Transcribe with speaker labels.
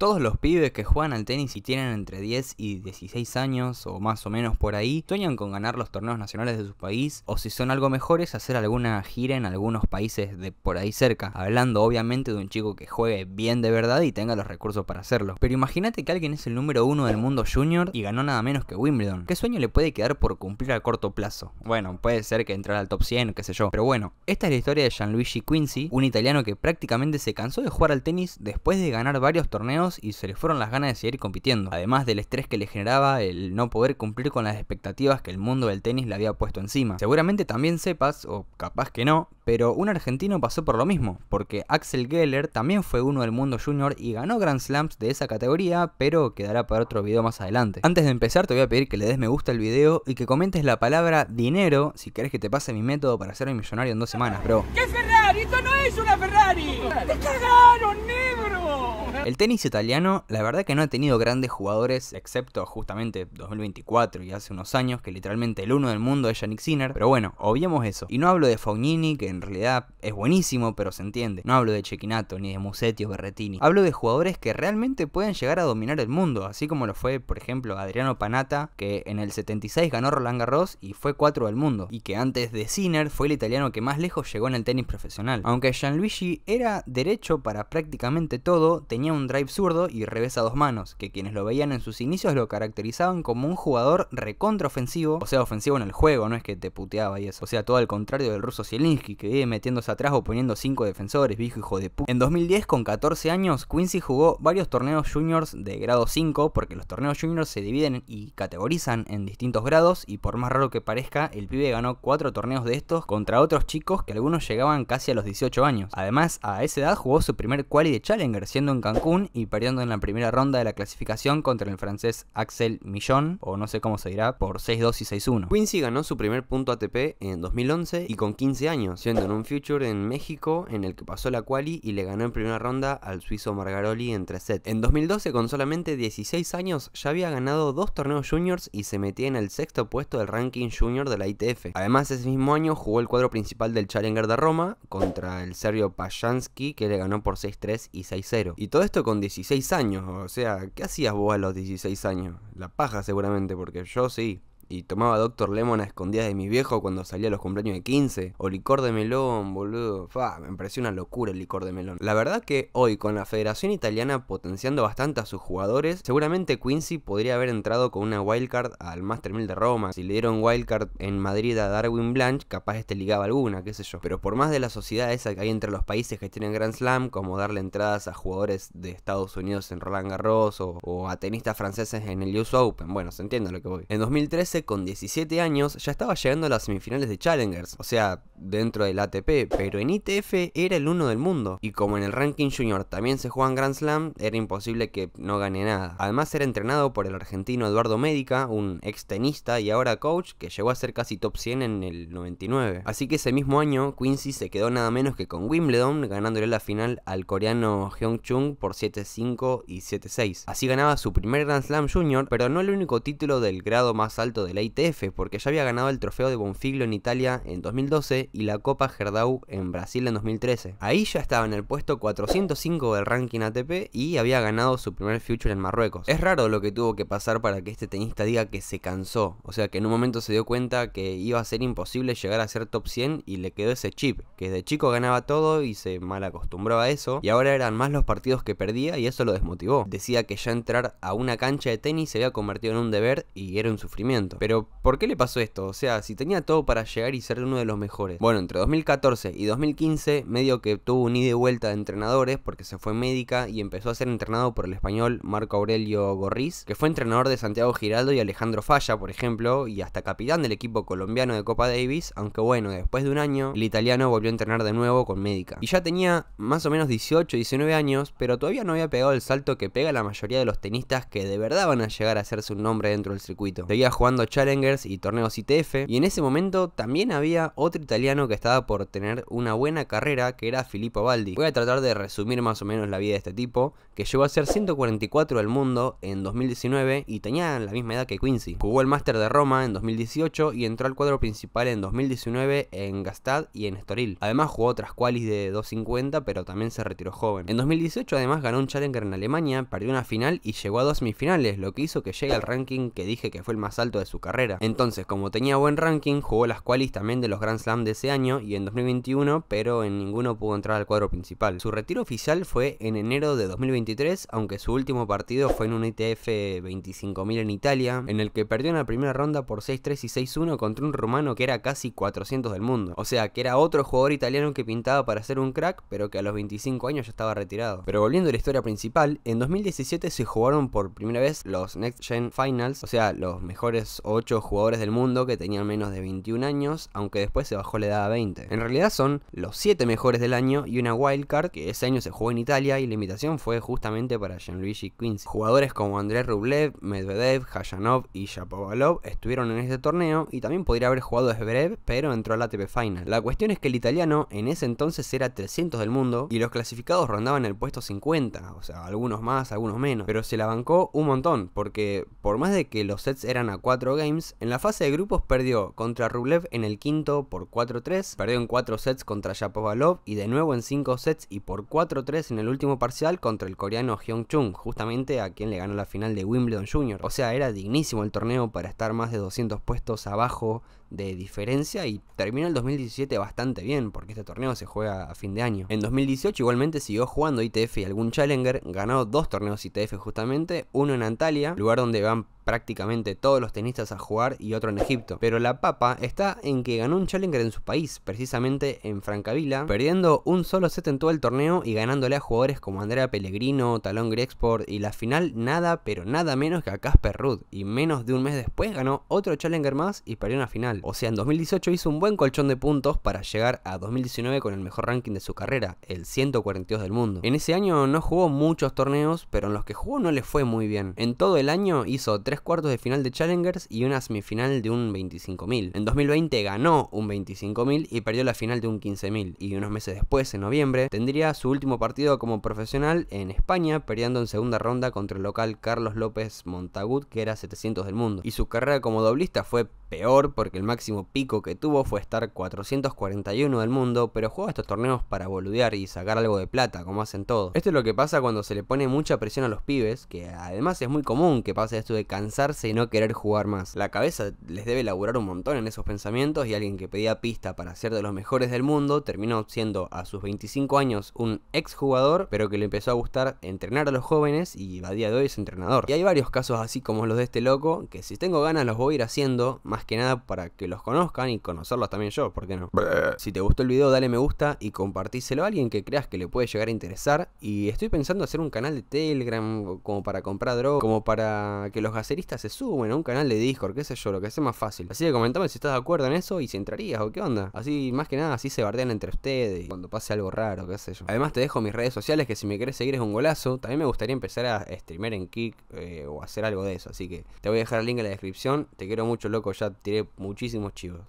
Speaker 1: Todos los pibes que juegan al tenis y tienen entre 10 y 16 años o más o menos por ahí, sueñan con ganar los torneos nacionales de su país o si son algo mejores hacer alguna gira en algunos países de por ahí cerca, hablando obviamente de un chico que juegue bien de verdad y tenga los recursos para hacerlo. Pero imagínate que alguien es el número uno del mundo junior y ganó nada menos que Wimbledon. ¿Qué sueño le puede quedar por cumplir a corto plazo? Bueno, puede ser que entrar al top 100, qué sé yo. Pero bueno, esta es la historia de Gianluigi Quincy, un italiano que prácticamente se cansó de jugar al tenis después de ganar varios torneos y se le fueron las ganas de seguir compitiendo, además del estrés que le generaba el no poder cumplir con las expectativas que el mundo del tenis le había puesto encima. Seguramente también sepas, o capaz que no, pero un argentino pasó por lo mismo, porque Axel Geller también fue uno del mundo junior y ganó Grand Slams de esa categoría, pero quedará para otro video más adelante. Antes de empezar te voy a pedir que le des me gusta al video y que comentes la palabra dinero si querés que te pase mi método para ser millonario en dos semanas, bro. ¿Qué Ferrari? ¡Esto no es una Ferrari! ¡Me cagaron, el tenis italiano, la verdad que no ha tenido grandes jugadores, excepto justamente 2024 y hace unos años, que literalmente el uno del mundo es Yannick Sinner, pero bueno, obviemos eso. Y no hablo de Fognini, que en realidad es buenísimo, pero se entiende. No hablo de Chequinato, ni de Musetti o Berretini. Hablo de jugadores que realmente pueden llegar a dominar el mundo, así como lo fue, por ejemplo, Adriano Panata, que en el 76 ganó Roland Garros y fue 4 del mundo, y que antes de Sinner fue el italiano que más lejos llegó en el tenis profesional. Aunque Gianluigi era derecho para prácticamente todo, tenía un drive zurdo y revés a dos manos, que quienes lo veían en sus inicios lo caracterizaban como un jugador recontraofensivo, o sea, ofensivo en el juego, no es que te puteaba y eso. O sea, todo al contrario del ruso Zielinski, que vive eh, metiéndose atrás o poniendo cinco defensores, viejo hijo de puta. En 2010, con 14 años, Quincy jugó varios torneos juniors de grado 5, porque los torneos juniors se dividen y categorizan en distintos grados, y por más raro que parezca, el pibe ganó 4 torneos de estos contra otros chicos que algunos llegaban casi a los 18 años. Además, a esa edad jugó su primer quali de Challenger, siendo en y perdiendo en la primera ronda de la clasificación contra el francés Axel Millon, o no sé cómo se dirá, por 6-2 y 6-1. Quincy ganó su primer punto ATP en 2011 y con 15 años, siendo en un Future en México en el que pasó la quali y le ganó en primera ronda al suizo Margaroli en 3 sets. En 2012, con solamente 16 años, ya había ganado dos torneos juniors y se metía en el sexto puesto del ranking junior de la ITF. Además, ese mismo año jugó el cuadro principal del Challenger de Roma contra el serbio Pajansky que le ganó por 6-3 y 6-0. Y todo esto con 16 años, o sea, ¿qué hacías vos a los 16 años? La paja seguramente, porque yo sí y tomaba Doctor Lemon a escondidas de mi viejo cuando salía a los cumpleaños de 15. O licor de melón, boludo. Fa, me pareció una locura el licor de melón. La verdad que hoy, con la Federación Italiana potenciando bastante a sus jugadores, seguramente Quincy podría haber entrado con una wildcard al Master 1000 de Roma. Si le dieron wildcard en Madrid a Darwin Blanche, capaz este ligaba alguna, qué sé yo. Pero por más de la sociedad esa que hay entre los países que tienen Grand Slam, como darle entradas a jugadores de Estados Unidos en Roland Garros o, a tenistas franceses en el US Open, bueno, se entiende lo que voy. En 2013 con 17 años ya estaba llegando a las semifinales de Challengers, o sea, dentro del ATP, pero en ITF era el uno del mundo. Y como en el ranking junior también se juega en Grand Slam, era imposible que no gane nada. Además era entrenado por el argentino Eduardo Médica, un ex tenista y ahora coach que llegó a ser casi top 100 en el 99. Así que ese mismo año Quincy se quedó nada menos que con Wimbledon, ganándole la final al coreano Hyung Chung por 7-5 y 7-6. Así ganaba su primer Grand Slam junior, pero no el único título del grado más alto de de la ITF, porque ya había ganado el trofeo de Bonfiglio en Italia en 2012 y la Copa Gerdau en Brasil en 2013. Ahí ya estaba en el puesto 405 del ranking ATP y había ganado su primer future en Marruecos. Es raro lo que tuvo que pasar para que este tenista diga que se cansó, o sea que en un momento se dio cuenta que iba a ser imposible llegar a ser top 100 y le quedó ese chip, que de chico ganaba todo y se mal acostumbró a eso y ahora eran más los partidos que perdía y eso lo desmotivó. Decía que ya entrar a una cancha de tenis se había convertido en un deber y era un sufrimiento. Pero, ¿por qué le pasó esto? O sea, si tenía todo para llegar y ser uno de los mejores. Bueno, entre 2014 y 2015, medio que tuvo un ida y vuelta de entrenadores porque se fue médica y empezó a ser entrenado por el español Marco Aurelio Gorriz, que fue entrenador de Santiago Giraldo y Alejandro Falla, por ejemplo, y hasta capitán del equipo colombiano de Copa Davis, aunque bueno, después de un año, el italiano volvió a entrenar de nuevo con médica. Y ya tenía más o menos 18, 19 años, pero todavía no había pegado el salto que pega la mayoría de los tenistas que de verdad van a llegar a hacerse un nombre dentro del circuito. Seguía jugando Challengers y torneos ITF. Y en ese momento también había otro italiano que estaba por tener una buena carrera, que era Filippo Baldi. Voy a tratar de resumir más o menos la vida de este tipo, que llegó a ser 144 al mundo en 2019 y tenía la misma edad que Quincy. Jugó el Máster de Roma en 2018 y entró al cuadro principal en 2019 en Gastad y en Estoril. Además jugó otras qualis de 250, pero también se retiró joven. En 2018 además ganó un Challenger en Alemania, perdió una final y llegó a dos semifinales, lo que hizo que llegue al ranking que dije que fue el más alto de su carrera. Entonces, como tenía buen ranking, jugó las qualis también de los Grand Slam de ese año y en 2021, pero en ninguno pudo entrar al cuadro principal. Su retiro oficial fue en enero de 2023, aunque su último partido fue en un ITF e 25.000 en Italia, en el que perdió en la primera ronda por 6-3 y 6-1 contra un rumano que era casi 400 del mundo. O sea, que era otro jugador italiano que pintaba para ser un crack, pero que a los 25 años ya estaba retirado. Pero volviendo a la historia principal, en 2017 se jugaron por primera vez los Next Gen Finals, o sea, los mejores 8 jugadores del mundo que tenían menos de 21 años, aunque después se bajó la edad a 20. En realidad son los 7 mejores del año y una wildcard que ese año se jugó en Italia y la invitación fue justamente para Gianluigi Quincy. Jugadores como Andrés Rublev, Medvedev, Hajanov y Shapovalov estuvieron en este torneo y también podría haber jugado Zverev, pero entró a la ATP Final. La cuestión es que el italiano en ese entonces era 300 del mundo y los clasificados rondaban el puesto 50, o sea, algunos más, algunos menos, pero se la bancó un montón porque por más de que los sets eran a 4 Games, en la fase de grupos perdió contra Rublev en el quinto por 4-3, perdió en 4 sets contra Shapovalov y de nuevo en 5 sets y por 4-3 en el último parcial contra el coreano Hyung Chung, justamente a quien le ganó la final de Wimbledon Junior. O sea, era dignísimo el torneo para estar más de 200 puestos abajo de diferencia y terminó el 2017 bastante bien porque este torneo se juega a fin de año. En 2018 igualmente siguió jugando ITF y algún Challenger, ganó dos torneos ITF justamente, uno en Antalya, lugar donde van prácticamente todos los tenistas a jugar y otro en Egipto. Pero la papa está en que ganó un Challenger en su país, precisamente en Francavila, perdiendo un solo set en todo el torneo y ganándole a jugadores como Andrea Pellegrino, Talón Grexport y la final nada pero nada menos que a Casper Ruud y menos de un mes después ganó otro Challenger más y perdió una final. O sea, en 2018 hizo un buen colchón de puntos para llegar a 2019 con el mejor ranking de su carrera, el 142 del mundo. En ese año no jugó muchos torneos, pero en los que jugó no le fue muy bien. En todo el año hizo tres cuartos de final de Challengers y una semifinal de un 25.000. En 2020 ganó un 25.000 y perdió la final de un 15.000. Y unos meses después, en noviembre, tendría su último partido como profesional en España, perdiendo en segunda ronda contra el local Carlos López Montagut, que era 700 del mundo. Y su carrera como doblista fue peor porque el máximo pico que tuvo fue estar 441 del mundo, pero juega estos torneos para boludear y sacar algo de plata, como hacen todos. Esto es lo que pasa cuando se le pone mucha presión a los pibes, que además es muy común que pase esto de cansarse y no querer jugar más. La cabeza les debe laburar un montón en esos pensamientos y alguien que pedía pista para ser de los mejores del mundo terminó siendo a sus 25 años un ex jugador, pero que le empezó a gustar entrenar a los jóvenes y a día de hoy es entrenador. Y hay varios casos así como los de este loco, que si tengo ganas los voy a ir haciendo, más que nada para que los conozcan y conocerlos también yo, ¿por qué no? Si te gustó el video dale me gusta y compartíselo a alguien que creas que le puede llegar a interesar y estoy pensando hacer un canal de Telegram como para comprar droga, como para que los gaceristas se suben a un canal de Discord, qué sé yo, lo que sea más fácil. Así que comentame si estás de acuerdo en eso y si entrarías o qué onda. Así, más que nada, así se bardean entre ustedes cuando pase algo raro, qué sé yo. Además te dejo mis redes sociales que si me querés seguir es un golazo. También me gustaría empezar a streamer en Kick eh, o hacer algo de eso, así que te voy a dejar el link en la descripción. Te quiero mucho, loco, ya tiene muchísimos chivos.